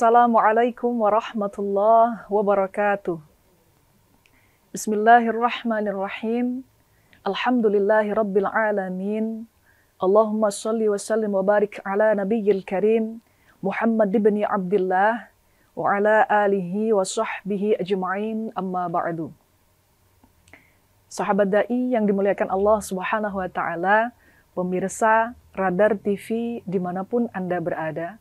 Assalamualaikum warahmatullahi wabarakatuh. Bismillahirrahmanirrahim. Alhamdulillahi rabbil alamin. Allahumma salli wa sallim wa barik ala nabiyyil karim Muhammad ibn Abdullah wa ala alihi wa sahbihi ajma'in amma ba'du. Sahabat dai yang dimuliakan Allah Subhanahu wa taala, pemirsa Radar TV dimanapun Anda berada,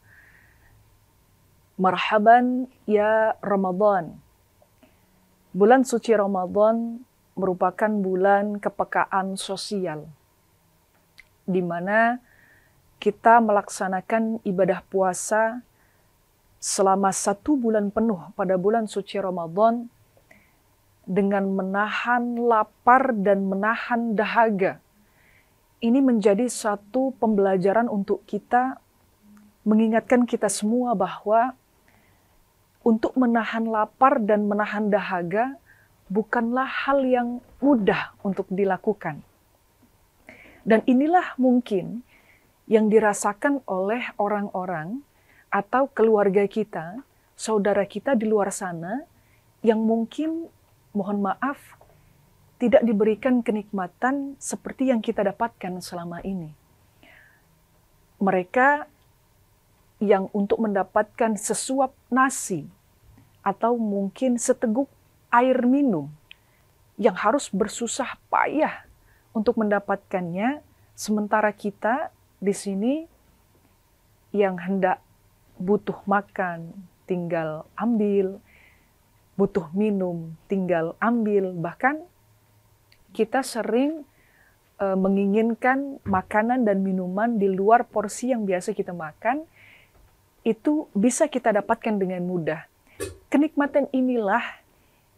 Marhaban ya Ramadan. Bulan suci Ramadan merupakan bulan kepekaan sosial di mana kita melaksanakan ibadah puasa selama satu bulan penuh pada bulan suci Ramadan dengan menahan lapar dan menahan dahaga. Ini menjadi satu pembelajaran untuk kita mengingatkan kita semua bahwa untuk menahan lapar dan menahan dahaga bukanlah hal yang mudah untuk dilakukan. Dan inilah mungkin yang dirasakan oleh orang-orang atau keluarga kita, saudara kita di luar sana yang mungkin mohon maaf tidak diberikan kenikmatan seperti yang kita dapatkan selama ini. Mereka yang untuk mendapatkan sesuap nasi atau mungkin seteguk air minum yang harus bersusah payah untuk mendapatkannya sementara kita di sini yang hendak butuh makan tinggal ambil butuh minum tinggal ambil bahkan kita sering eh, menginginkan makanan dan minuman di luar porsi yang biasa kita makan itu bisa kita dapatkan dengan mudah. Kenikmatan inilah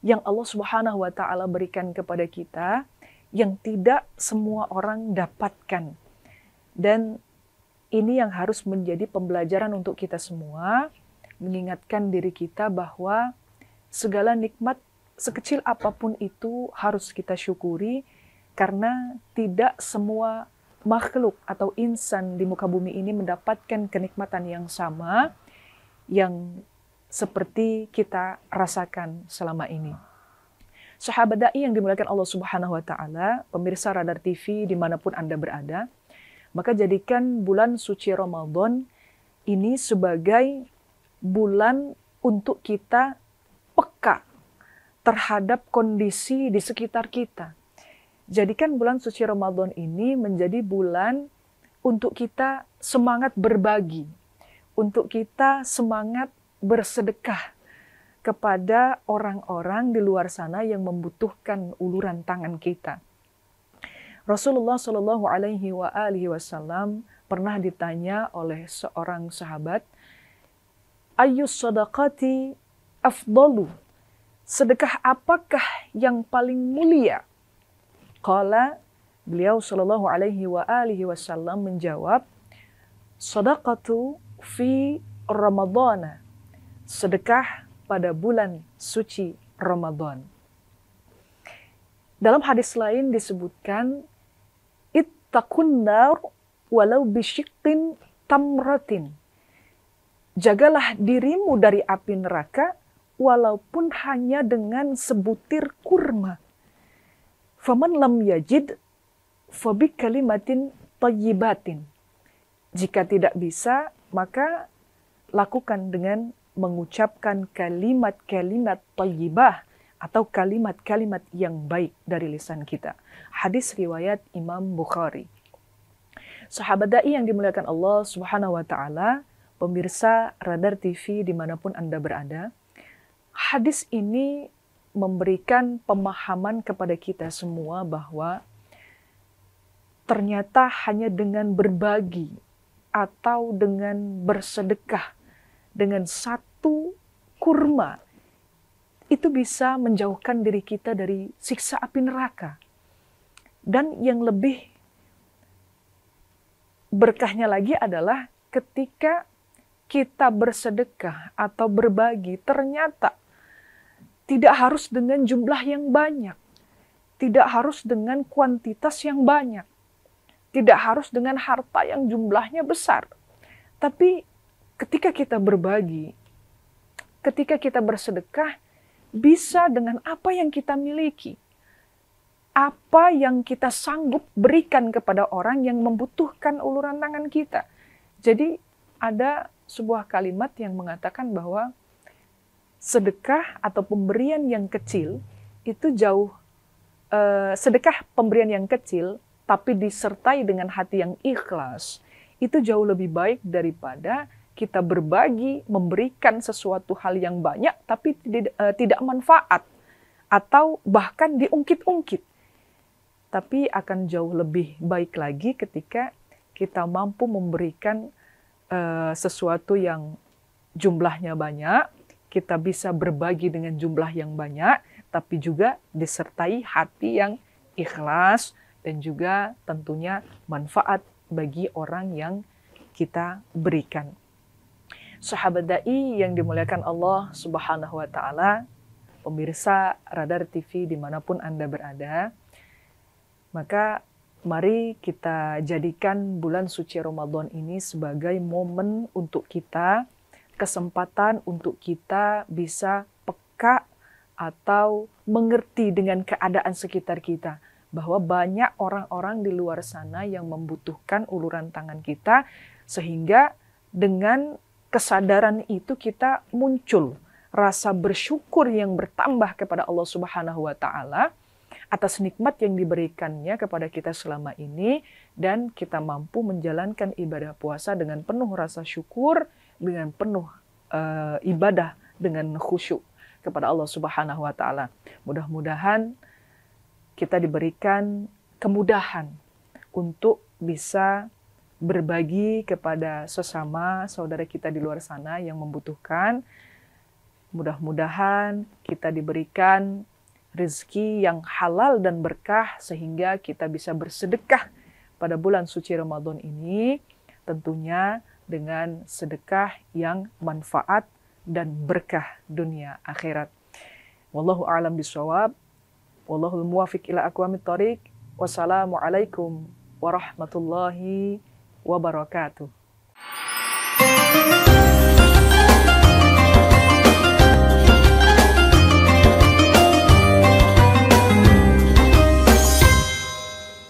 yang Allah Subhanahu wa taala berikan kepada kita yang tidak semua orang dapatkan. Dan ini yang harus menjadi pembelajaran untuk kita semua, mengingatkan diri kita bahwa segala nikmat sekecil apapun itu harus kita syukuri karena tidak semua makhluk atau insan di muka bumi ini mendapatkan kenikmatan yang sama yang seperti kita rasakan selama ini. Sahabat da'i yang dimuliakan Allah Subhanahu wa taala, pemirsa Radar TV dimanapun Anda berada, maka jadikan bulan suci Ramadan ini sebagai bulan untuk kita peka terhadap kondisi di sekitar kita. Jadikan bulan suci Ramadan ini menjadi bulan untuk kita semangat berbagi, untuk kita semangat bersedekah kepada orang-orang di luar sana yang membutuhkan uluran tangan kita. Rasulullah Shallallahu Alaihi Wasallam pernah ditanya oleh seorang sahabat, ayus sedekati afdalu, sedekah apakah yang paling mulia? Qala beliau sallallahu alaihi wa alihi wasallam menjawab, "Shadaqatu fi Ramadhana." Sedekah pada bulan suci Ramadan. Dalam hadis lain disebutkan ittaqunnar walau bisyiqqin tamratin. Jagalah dirimu dari api neraka walaupun hanya dengan sebutir kurma. Faman lam yajid fabik kalimatin tayyibatin. Jika tidak bisa, maka lakukan dengan mengucapkan kalimat-kalimat tayyibah atau kalimat-kalimat yang baik dari lisan kita. Hadis riwayat Imam Bukhari. Sahabat da'i yang dimuliakan Allah subhanahu wa ta'ala, pemirsa Radar TV dimanapun Anda berada, hadis ini memberikan pemahaman kepada kita semua bahwa ternyata hanya dengan berbagi atau dengan bersedekah dengan satu kurma itu bisa menjauhkan diri kita dari siksa api neraka. Dan yang lebih berkahnya lagi adalah ketika kita bersedekah atau berbagi, ternyata tidak harus dengan jumlah yang banyak. Tidak harus dengan kuantitas yang banyak. Tidak harus dengan harta yang jumlahnya besar. Tapi ketika kita berbagi, ketika kita bersedekah, bisa dengan apa yang kita miliki. Apa yang kita sanggup berikan kepada orang yang membutuhkan uluran tangan kita. Jadi ada sebuah kalimat yang mengatakan bahwa sedekah atau pemberian yang kecil itu jauh uh, sedekah pemberian yang kecil tapi disertai dengan hati yang ikhlas itu jauh lebih baik daripada kita berbagi memberikan sesuatu hal yang banyak tapi tidak, eh, tidak manfaat atau bahkan diungkit-ungkit tapi akan jauh lebih baik lagi ketika kita mampu memberikan uh, sesuatu yang jumlahnya banyak kita bisa berbagi dengan jumlah yang banyak, tapi juga disertai hati yang ikhlas dan juga tentunya manfaat bagi orang yang kita berikan. Sahabat dai yang dimuliakan Allah Subhanahu wa taala, pemirsa Radar TV dimanapun Anda berada, maka mari kita jadikan bulan suci Ramadan ini sebagai momen untuk kita kesempatan untuk kita bisa peka atau mengerti dengan keadaan sekitar kita bahwa banyak orang-orang di luar sana yang membutuhkan uluran tangan kita sehingga dengan kesadaran itu kita muncul rasa bersyukur yang bertambah kepada Allah Subhanahu wa taala atas nikmat yang diberikannya kepada kita selama ini dan kita mampu menjalankan ibadah puasa dengan penuh rasa syukur dengan penuh uh, ibadah dengan khusyuk kepada Allah Subhanahu wa taala. Mudah-mudahan kita diberikan kemudahan untuk bisa berbagi kepada sesama saudara kita di luar sana yang membutuhkan. Mudah-mudahan kita diberikan rezeki yang halal dan berkah sehingga kita bisa bersedekah pada bulan suci Ramadan ini tentunya dengan sedekah yang manfaat dan berkah dunia akhirat. Wallahu a'lam bishawab. Wallahu muwafiq ila aqwamit thariq. Wassalamualaikum warahmatullahi wabarakatuh.